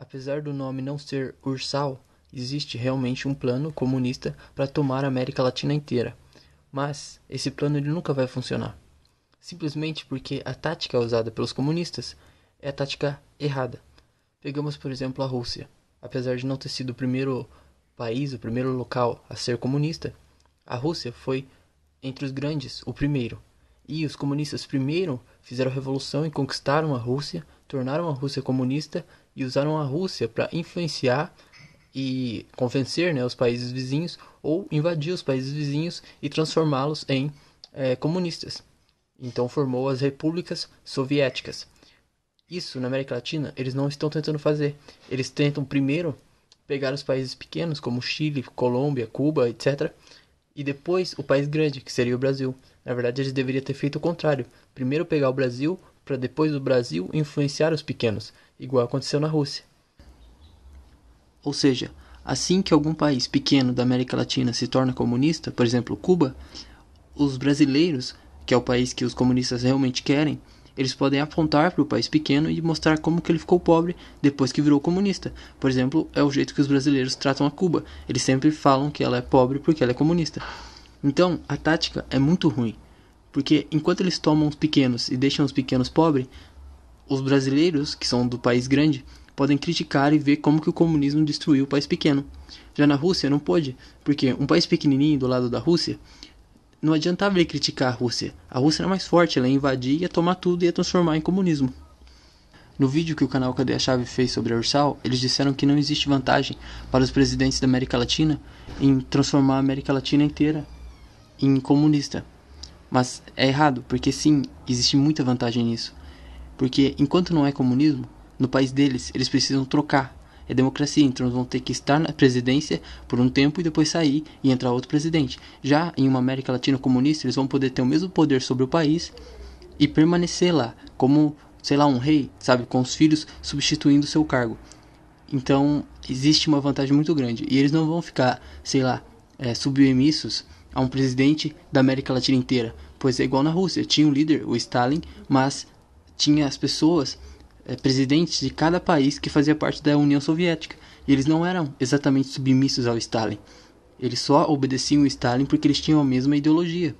Apesar do nome não ser ursal, existe realmente um plano comunista para tomar a América Latina inteira. Mas esse plano ele nunca vai funcionar. Simplesmente porque a tática usada pelos comunistas é a tática errada. Pegamos, por exemplo, a Rússia. Apesar de não ter sido o primeiro país, o primeiro local a ser comunista, a Rússia foi entre os grandes, o primeiro. E os comunistas primeiro fizeram revolução e conquistaram a Rússia tornaram a Rússia comunista e usaram a Rússia para influenciar e convencer né, os países vizinhos ou invadir os países vizinhos e transformá-los em é, comunistas. Então formou as repúblicas soviéticas. Isso na América Latina eles não estão tentando fazer. Eles tentam primeiro pegar os países pequenos como Chile, Colômbia, Cuba, etc e depois o país grande, que seria o Brasil. Na verdade, eles deveriam ter feito o contrário: primeiro pegar o Brasil, para depois o Brasil influenciar os pequenos, igual aconteceu na Rússia. Ou seja, assim que algum país pequeno da América Latina se torna comunista, por exemplo, Cuba, os brasileiros, que é o país que os comunistas realmente querem, eles podem apontar para o país pequeno e mostrar como que ele ficou pobre depois que virou comunista. Por exemplo, é o jeito que os brasileiros tratam a Cuba. Eles sempre falam que ela é pobre porque ela é comunista. Então, a tática é muito ruim, porque enquanto eles tomam os pequenos e deixam os pequenos pobres, os brasileiros, que são do país grande, podem criticar e ver como que o comunismo destruiu o país pequeno. Já na Rússia não pôde, porque um país pequenininho do lado da Rússia não adiantava ele criticar a Rússia. A Rússia era é mais forte, ela ia é invadir, ia é tomar tudo e ia transformar em comunismo. No vídeo que o canal Cadê a Chave fez sobre a Ursal, eles disseram que não existe vantagem para os presidentes da América Latina em transformar a América Latina inteira em comunista. Mas é errado, porque sim, existe muita vantagem nisso. Porque enquanto não é comunismo, no país deles eles precisam trocar é democracia, então eles vão ter que estar na presidência por um tempo e depois sair e entrar outro presidente. Já em uma América Latina comunista, eles vão poder ter o mesmo poder sobre o país e permanecer lá, como, sei lá, um rei, sabe, com os filhos substituindo seu cargo. Então, existe uma vantagem muito grande. E eles não vão ficar, sei lá, é, submissos a um presidente da América Latina inteira. Pois é igual na Rússia, tinha um líder, o Stalin, mas tinha as pessoas é, presidentes de cada país que fazia parte da União Soviética. E eles não eram exatamente submissos ao Stalin. Eles só obedeciam o Stalin porque eles tinham a mesma ideologia.